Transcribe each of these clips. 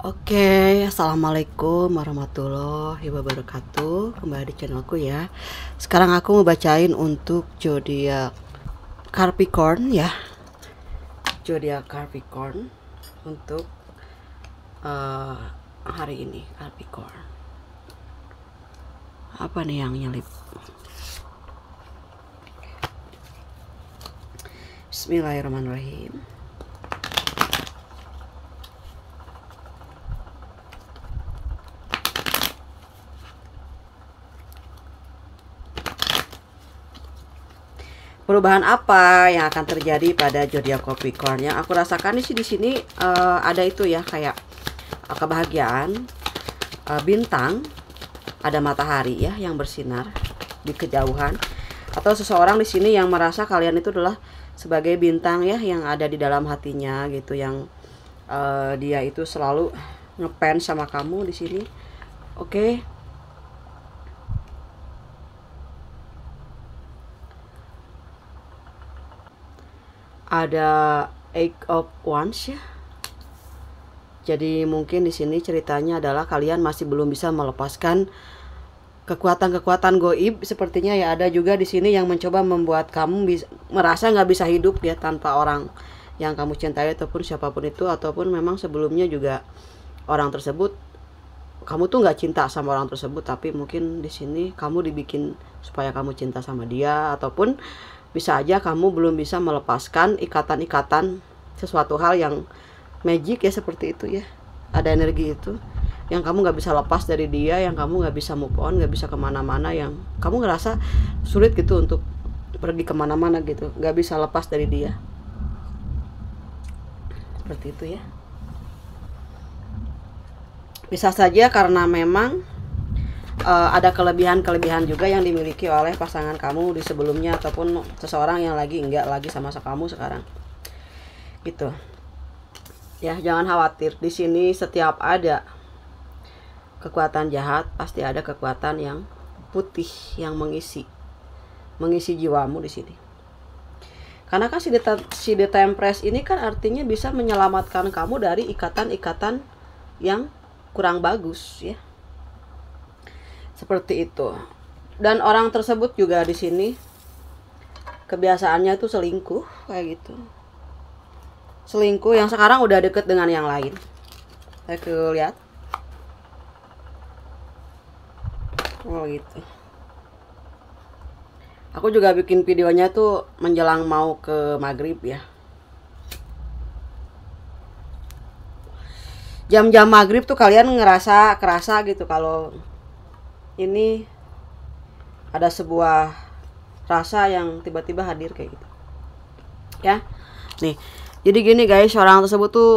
Oke, okay, assalamualaikum warahmatullahi wabarakatuh. Kembali di channelku ya. Sekarang aku mau bacain untuk zodiak Capricorn ya. Zodiak Capricorn untuk uh, hari ini Capricorn. Apa nih yang nyelip? Bismillahirrahmanirrahim. perubahan apa yang akan terjadi pada zodiak Capricorn yang aku rasakan sih di sini uh, ada itu ya kayak uh, kebahagiaan uh, bintang ada matahari ya yang bersinar di kejauhan atau seseorang di sini yang merasa kalian itu adalah sebagai bintang ya yang ada di dalam hatinya gitu yang uh, dia itu selalu ngepen sama kamu di sini oke okay. ada ache of wands ya jadi mungkin di sini ceritanya adalah kalian masih belum bisa melepaskan kekuatan-kekuatan goib sepertinya ya ada juga di sini yang mencoba membuat kamu bisa, merasa nggak bisa hidup ya tanpa orang yang kamu cintai ataupun siapapun itu ataupun memang sebelumnya juga orang tersebut kamu tuh nggak cinta sama orang tersebut tapi mungkin di sini kamu dibikin supaya kamu cinta sama dia ataupun bisa aja kamu belum bisa melepaskan ikatan-ikatan sesuatu hal yang magic ya seperti itu ya ada energi itu yang kamu nggak bisa lepas dari dia yang kamu nggak bisa move on nggak bisa kemana-mana yang kamu ngerasa sulit gitu untuk pergi kemana-mana gitu nggak bisa lepas dari dia seperti itu ya bisa saja karena memang uh, ada kelebihan-kelebihan juga yang dimiliki oleh pasangan kamu di sebelumnya ataupun seseorang yang lagi enggak lagi sama kamu sekarang. Gitu. Ya, jangan khawatir. Di sini setiap ada kekuatan jahat, pasti ada kekuatan yang putih yang mengisi mengisi jiwamu di sini. Karena kan si the, si the ini kan artinya bisa menyelamatkan kamu dari ikatan-ikatan yang kurang bagus ya seperti itu dan orang tersebut juga di sini kebiasaannya tuh selingkuh kayak gitu selingkuh yang sekarang udah deket dengan yang lain saya ke lihat oh gitu aku juga bikin videonya tuh menjelang mau ke maghrib ya jam-jam maghrib tuh kalian ngerasa kerasa gitu kalau ini ada sebuah rasa yang tiba-tiba hadir kayak gitu ya nih jadi gini guys orang tersebut tuh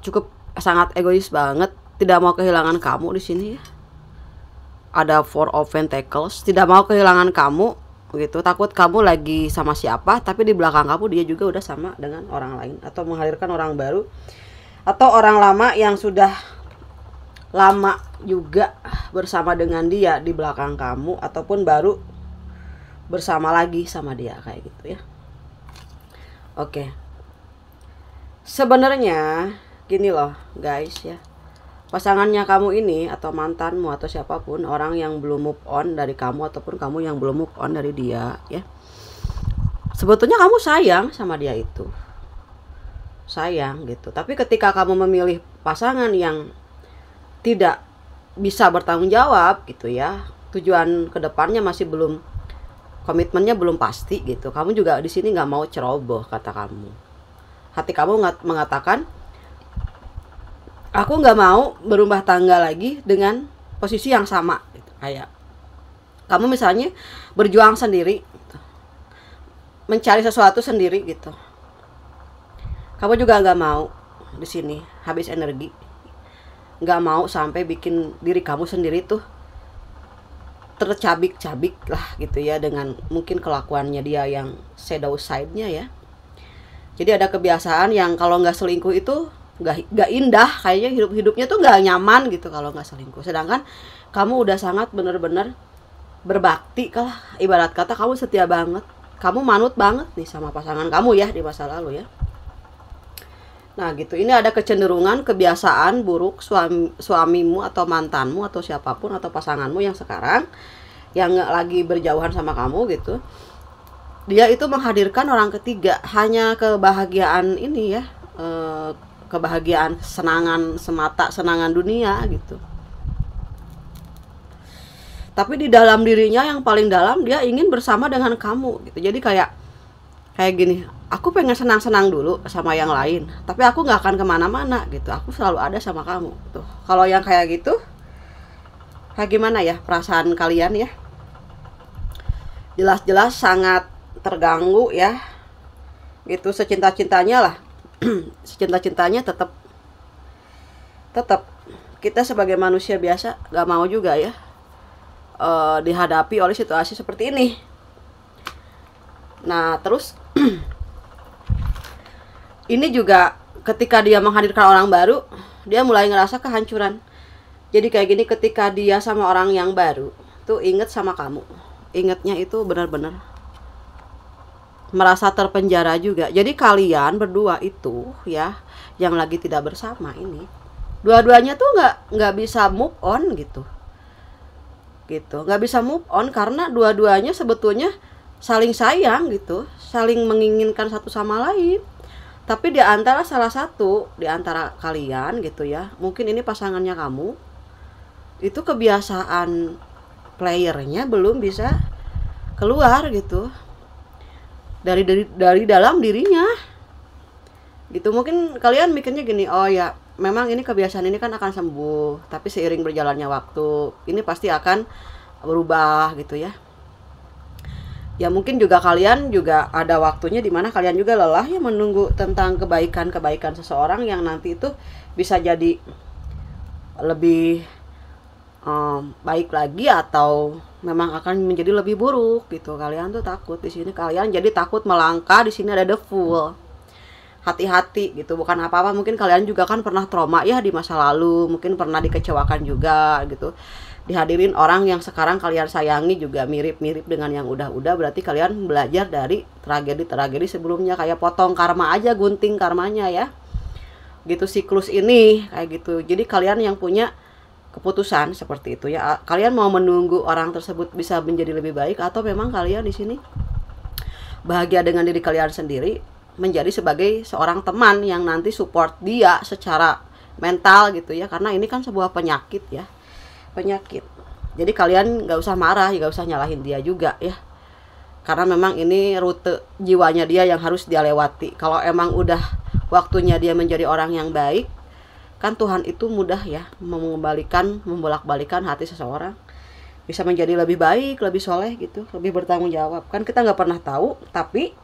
cukup sangat egois banget tidak mau kehilangan kamu di sini ya ada four of pentacles tidak mau kehilangan kamu gitu takut kamu lagi sama siapa tapi di belakang kamu dia juga udah sama dengan orang lain atau menghadirkan orang baru atau orang lama yang sudah lama juga bersama dengan dia di belakang kamu ataupun baru bersama lagi sama dia kayak gitu ya oke sebenarnya gini loh guys ya pasangannya kamu ini atau mantanmu atau siapapun orang yang belum move on dari kamu ataupun kamu yang belum move on dari dia ya sebetulnya kamu sayang sama dia itu sayang gitu tapi ketika kamu memilih pasangan yang tidak bisa bertanggung jawab gitu ya tujuan kedepannya masih belum komitmennya belum pasti gitu kamu juga di sini nggak mau ceroboh kata kamu hati kamu mengatakan aku nggak mau berubah tangga lagi dengan posisi yang sama gitu. kayak kamu misalnya berjuang sendiri gitu. mencari sesuatu sendiri gitu kamu juga nggak mau di sini habis energi nggak mau sampai bikin diri kamu sendiri tuh tercabik-cabik lah gitu ya dengan mungkin kelakuannya dia yang shadow side-nya ya jadi ada kebiasaan yang kalau nggak selingkuh itu nggak nggak indah kayaknya hidup hidupnya tuh nggak nyaman gitu kalau nggak selingkuh sedangkan kamu udah sangat bener-bener berbakti kalah ibarat kata kamu setia banget kamu manut banget nih sama pasangan kamu ya di masa lalu ya Nah, gitu. Ini ada kecenderungan kebiasaan buruk suami, suamimu atau mantanmu atau siapapun atau pasanganmu yang sekarang yang lagi berjauhan sama kamu gitu. Dia itu menghadirkan orang ketiga hanya kebahagiaan ini ya, eh, kebahagiaan senangan semata, senangan dunia gitu. Tapi di dalam dirinya yang paling dalam dia ingin bersama dengan kamu gitu. Jadi kayak kayak gini, aku pengen senang-senang dulu sama yang lain tapi aku nggak akan kemana-mana gitu aku selalu ada sama kamu tuh kalau yang kayak gitu kayak gimana ya perasaan kalian ya jelas-jelas sangat terganggu ya gitu secinta-cintanya lah secinta-cintanya tetap tetap kita sebagai manusia biasa nggak mau juga ya eh, dihadapi oleh situasi seperti ini nah terus ini juga ketika dia menghadirkan orang baru dia mulai ngerasa kehancuran jadi kayak gini ketika dia sama orang yang baru tuh inget sama kamu ingetnya itu benar-benar merasa terpenjara juga jadi kalian berdua itu ya yang lagi tidak bersama ini dua-duanya tuh nggak nggak bisa move on gitu gitu nggak bisa move on karena dua-duanya sebetulnya saling sayang gitu saling menginginkan satu sama lain tapi di antara salah satu di antara kalian gitu ya mungkin ini pasangannya kamu itu kebiasaan playernya belum bisa keluar gitu dari dari dari dalam dirinya gitu mungkin kalian mikirnya gini oh ya memang ini kebiasaan ini kan akan sembuh tapi seiring berjalannya waktu ini pasti akan berubah gitu ya ya mungkin juga kalian juga ada waktunya di mana kalian juga lelah ya menunggu tentang kebaikan-kebaikan seseorang yang nanti itu bisa jadi lebih um, baik lagi atau memang akan menjadi lebih buruk gitu kalian tuh takut di sini kalian jadi takut melangkah di sini ada the fool hati-hati gitu bukan apa-apa mungkin kalian juga kan pernah trauma ya di masa lalu mungkin pernah dikecewakan juga gitu dihadirin orang yang sekarang kalian sayangi juga mirip-mirip dengan yang udah-udah berarti kalian belajar dari tragedi-tragedi sebelumnya kayak potong karma aja gunting karmanya ya gitu siklus ini kayak gitu jadi kalian yang punya keputusan seperti itu ya kalian mau menunggu orang tersebut bisa menjadi lebih baik atau memang kalian di sini bahagia dengan diri kalian sendiri menjadi sebagai seorang teman yang nanti support dia secara mental gitu ya karena ini kan sebuah penyakit ya penyakit. Jadi kalian nggak usah marah, nggak usah nyalahin dia juga ya. Karena memang ini rute jiwanya dia yang harus dia lewati. Kalau emang udah waktunya dia menjadi orang yang baik, kan Tuhan itu mudah ya mengembalikan, membolak-balikan hati seseorang bisa menjadi lebih baik, lebih soleh gitu, lebih bertanggung jawab. Kan kita nggak pernah tahu, tapi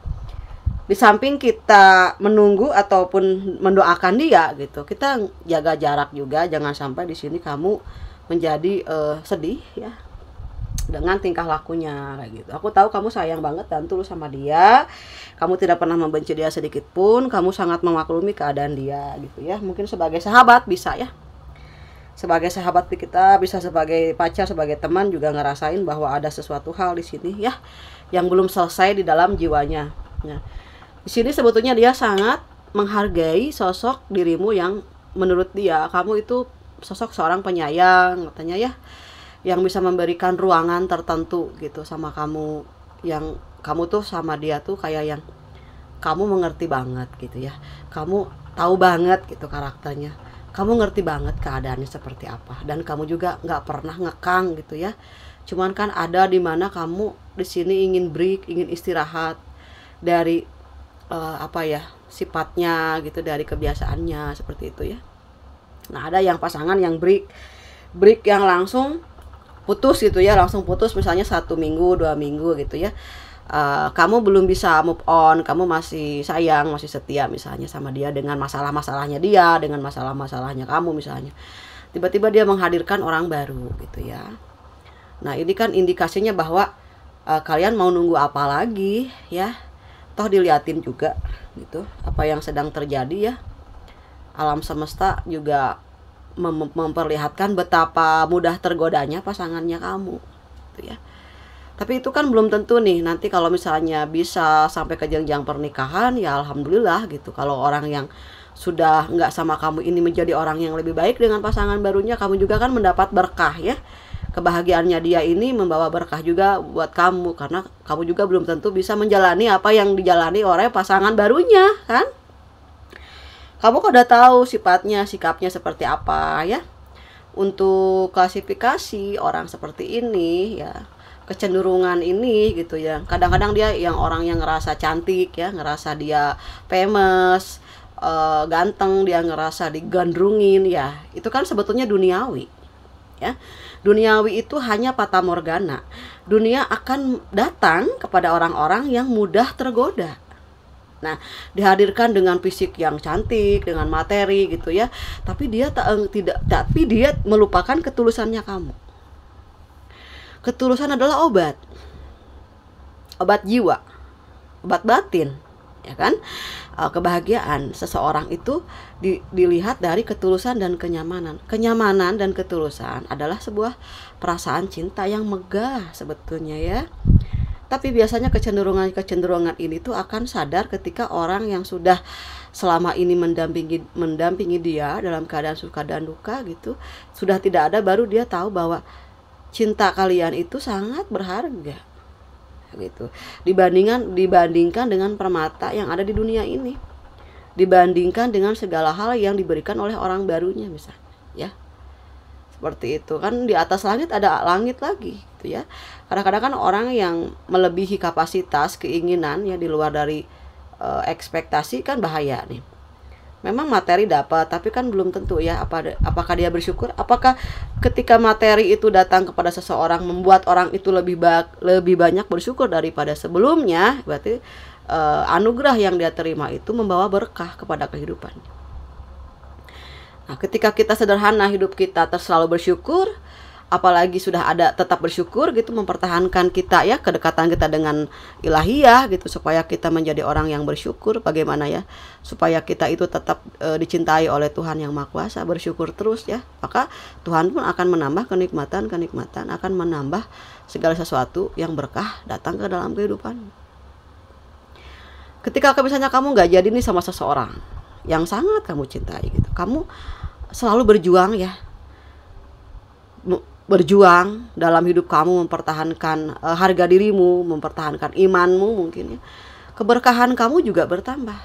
di samping kita menunggu ataupun mendoakan dia gitu, kita jaga jarak juga, jangan sampai di sini kamu menjadi uh, sedih ya dengan tingkah lakunya kayak gitu. Aku tahu kamu sayang banget dan tulus sama dia. Kamu tidak pernah membenci dia sedikit pun. Kamu sangat memaklumi keadaan dia gitu ya. Mungkin sebagai sahabat bisa ya. Sebagai sahabat kita bisa sebagai pacar, sebagai teman juga ngerasain bahwa ada sesuatu hal di sini ya yang belum selesai di dalam jiwanya. Ya. di sini sebetulnya dia sangat menghargai sosok dirimu yang menurut dia kamu itu sosok seorang penyayang katanya ya yang bisa memberikan ruangan tertentu gitu sama kamu yang kamu tuh sama dia tuh kayak yang kamu mengerti banget gitu ya kamu tahu banget gitu karakternya kamu ngerti banget keadaannya seperti apa dan kamu juga nggak pernah ngekang gitu ya cuman kan ada di mana kamu di sini ingin break ingin istirahat dari uh, apa ya sifatnya gitu dari kebiasaannya seperti itu ya Nah, ada yang pasangan yang break break yang langsung putus gitu ya, langsung putus misalnya satu minggu, dua minggu gitu ya. Uh, kamu belum bisa move on, kamu masih sayang, masih setia misalnya sama dia dengan masalah-masalahnya dia, dengan masalah-masalahnya kamu misalnya. Tiba-tiba dia menghadirkan orang baru gitu ya. Nah, ini kan indikasinya bahwa uh, kalian mau nunggu apa lagi ya? Toh diliatin juga gitu, apa yang sedang terjadi ya alam semesta juga mem memperlihatkan betapa mudah tergodanya pasangannya kamu gitu ya tapi itu kan belum tentu nih nanti kalau misalnya bisa sampai ke jenjang pernikahan ya alhamdulillah gitu kalau orang yang sudah nggak sama kamu ini menjadi orang yang lebih baik dengan pasangan barunya kamu juga kan mendapat berkah ya kebahagiaannya dia ini membawa berkah juga buat kamu karena kamu juga belum tentu bisa menjalani apa yang dijalani oleh pasangan barunya kan kamu kok udah tahu sifatnya, sikapnya seperti apa ya? Untuk klasifikasi orang seperti ini ya, kecenderungan ini gitu ya. Kadang-kadang dia yang orang yang ngerasa cantik ya, ngerasa dia famous, uh, ganteng, dia ngerasa digandrungin ya. Itu kan sebetulnya duniawi ya. Duniawi itu hanya patamorgana. Dunia akan datang kepada orang-orang yang mudah tergoda Nah, dihadirkan dengan fisik yang cantik, dengan materi gitu ya. Tapi dia tak eh, tidak tapi dia melupakan ketulusannya kamu. Ketulusan adalah obat. Obat jiwa. Obat batin, ya kan? Eh, kebahagiaan seseorang itu di, dilihat dari ketulusan dan kenyamanan. Kenyamanan dan ketulusan adalah sebuah perasaan cinta yang megah sebetulnya ya. Tapi biasanya kecenderungan-kecenderungan ini tuh akan sadar ketika orang yang sudah selama ini mendampingi mendampingi dia dalam keadaan suka dan duka gitu, sudah tidak ada baru dia tahu bahwa cinta kalian itu sangat berharga gitu dibandingkan dibandingkan dengan permata yang ada di dunia ini dibandingkan dengan segala hal yang diberikan oleh orang barunya misalnya ya seperti itu kan di atas langit ada langit lagi gitu ya kadang-kadang kan orang yang melebihi kapasitas keinginan ya di luar dari e, ekspektasi kan bahaya nih memang materi dapat tapi kan belum tentu ya apa apakah dia bersyukur apakah ketika materi itu datang kepada seseorang membuat orang itu lebih ba lebih banyak bersyukur daripada sebelumnya berarti e, anugerah yang dia terima itu membawa berkah kepada kehidupannya Nah, ketika kita sederhana hidup kita terselalu bersyukur, apalagi sudah ada tetap bersyukur gitu mempertahankan kita ya kedekatan kita dengan ilahiyah gitu supaya kita menjadi orang yang bersyukur bagaimana ya supaya kita itu tetap e, dicintai oleh Tuhan yang Maha Kuasa bersyukur terus ya maka Tuhan pun akan menambah kenikmatan-kenikmatan akan menambah segala sesuatu yang berkah datang ke dalam kehidupan ketika misalnya kamu nggak jadi nih sama seseorang yang sangat kamu cintai gitu. Kamu selalu berjuang ya. Berjuang dalam hidup kamu mempertahankan uh, harga dirimu, mempertahankan imanmu mungkin ya. Keberkahan kamu juga bertambah.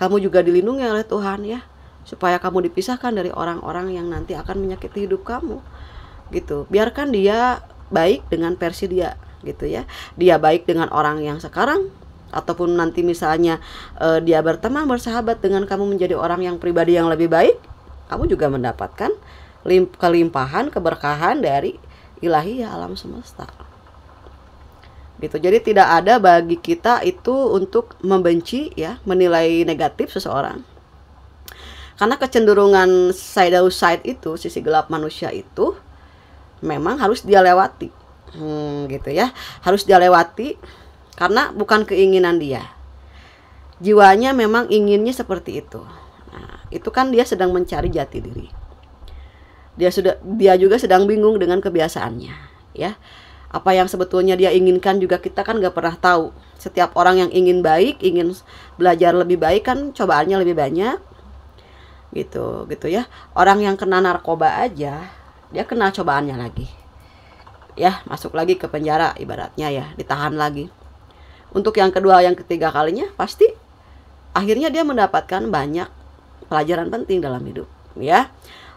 Kamu juga dilindungi oleh Tuhan ya supaya kamu dipisahkan dari orang-orang yang nanti akan menyakiti hidup kamu gitu biarkan dia baik dengan versi dia gitu ya dia baik dengan orang yang sekarang ataupun nanti misalnya uh, dia berteman bersahabat dengan kamu menjadi orang yang pribadi yang lebih baik, kamu juga mendapatkan kelimpahan keberkahan dari ilahi ya alam semesta. Gitu. Jadi tidak ada bagi kita itu untuk membenci ya, menilai negatif seseorang. Karena kecenderungan side out side itu, sisi gelap manusia itu memang harus dia lewati. Hmm, gitu ya. Harus dia lewati karena bukan keinginan dia jiwanya memang inginnya seperti itu nah, itu kan dia sedang mencari jati diri dia sudah dia juga sedang bingung dengan kebiasaannya ya apa yang sebetulnya dia inginkan juga kita kan gak pernah tahu setiap orang yang ingin baik ingin belajar lebih baik kan cobaannya lebih banyak gitu gitu ya orang yang kena narkoba aja dia kena cobaannya lagi ya masuk lagi ke penjara ibaratnya ya ditahan lagi untuk yang kedua yang ketiga kalinya pasti akhirnya dia mendapatkan banyak pelajaran penting dalam hidup ya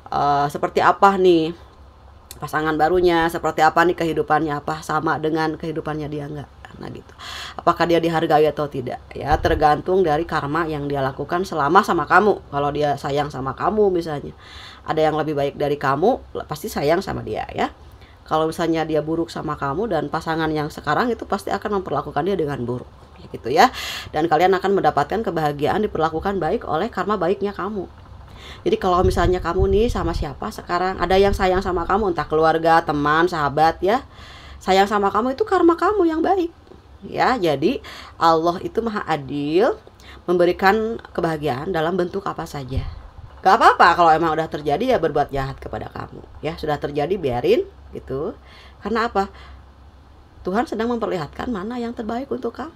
uh, seperti apa nih pasangan barunya seperti apa nih kehidupannya apa sama dengan kehidupannya dia enggak nah gitu apakah dia dihargai atau tidak ya tergantung dari karma yang dia lakukan selama sama kamu kalau dia sayang sama kamu misalnya ada yang lebih baik dari kamu pasti sayang sama dia ya kalau misalnya dia buruk sama kamu dan pasangan yang sekarang itu pasti akan memperlakukan dia dengan buruk gitu ya dan kalian akan mendapatkan kebahagiaan diperlakukan baik oleh karma baiknya kamu jadi kalau misalnya kamu nih sama siapa sekarang ada yang sayang sama kamu entah keluarga teman sahabat ya sayang sama kamu itu karma kamu yang baik ya jadi Allah itu maha adil memberikan kebahagiaan dalam bentuk apa saja Gak apa-apa kalau emang udah terjadi ya berbuat jahat kepada kamu ya sudah terjadi biarin itu karena apa Tuhan sedang memperlihatkan mana yang terbaik untuk kamu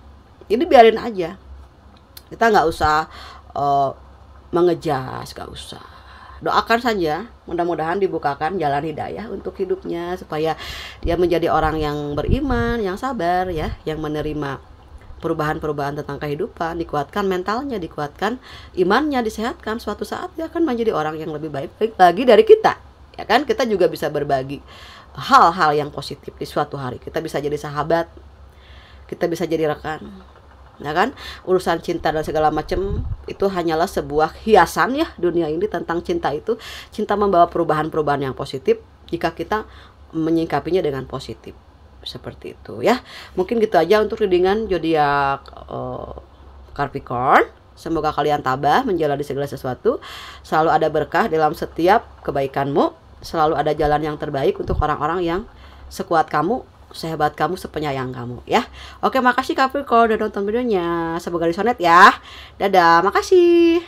ini biarin aja kita nggak usah uh, mengejas nggak usah doakan saja mudah-mudahan dibukakan jalan hidayah untuk hidupnya supaya dia menjadi orang yang beriman yang sabar ya yang menerima perubahan-perubahan tentang kehidupan dikuatkan mentalnya dikuatkan imannya disehatkan suatu saat dia akan menjadi orang yang lebih baik, baik lagi dari kita ya kan kita juga bisa berbagi hal-hal yang positif di suatu hari. Kita bisa jadi sahabat, kita bisa jadi rekan. Ya kan? Urusan cinta dan segala macam itu hanyalah sebuah hiasan ya dunia ini tentang cinta itu. Cinta membawa perubahan-perubahan yang positif jika kita menyingkapinya dengan positif. Seperti itu ya. Mungkin gitu aja untuk readingan zodiak uh, Capricorn. Semoga kalian tabah menjalani segala sesuatu, selalu ada berkah dalam setiap kebaikanmu selalu ada jalan yang terbaik untuk orang-orang yang sekuat kamu sehebat kamu, sepenyayang kamu ya. Oke, makasih Capricorn udah nonton videonya. Semoga disonet ya. Dadah, makasih.